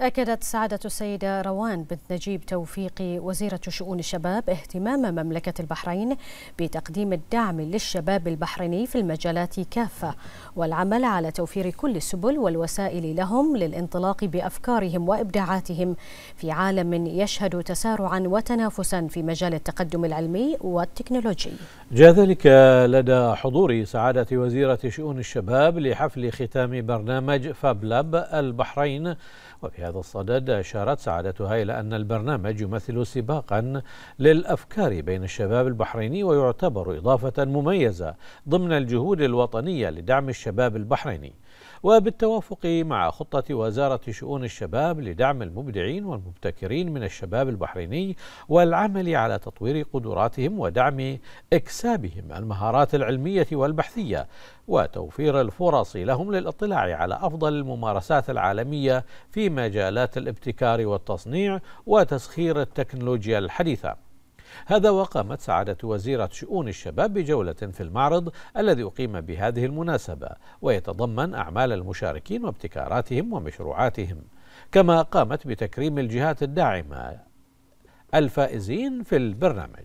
أكدت سعادة السيدة روان بنت نجيب توفيقي وزيرة شؤون الشباب اهتمام مملكة البحرين بتقديم الدعم للشباب البحريني في المجالات كافة والعمل على توفير كل السبل والوسائل لهم للانطلاق بأفكارهم وإبداعاتهم في عالم يشهد تسارعا وتنافسا في مجال التقدم العلمي والتكنولوجي جاء ذلك لدى حضور سعادة وزيرة شؤون الشباب لحفل ختام برنامج فاب لاب البحرين وفي هذا الصدد أشارت سعادتها إلى أن البرنامج يمثل سباقا للأفكار بين الشباب البحريني ويعتبر إضافة مميزة ضمن الجهود الوطنية لدعم الشباب البحريني وبالتوافق مع خطة وزارة شؤون الشباب لدعم المبدعين والمبتكرين من الشباب البحريني والعمل على تطوير قدراتهم ودعم إكسابهم المهارات العلمية والبحثية وتوفير الفرص لهم للاطلاع على أفضل الممارسات العالمية في مجالات الابتكار والتصنيع وتسخير التكنولوجيا الحديثة هذا وقامت سعادة وزيرة شؤون الشباب بجولة في المعرض الذي أقيم بهذه المناسبة ويتضمن أعمال المشاركين وابتكاراتهم ومشروعاتهم كما قامت بتكريم الجهات الداعمة الفائزين في البرنامج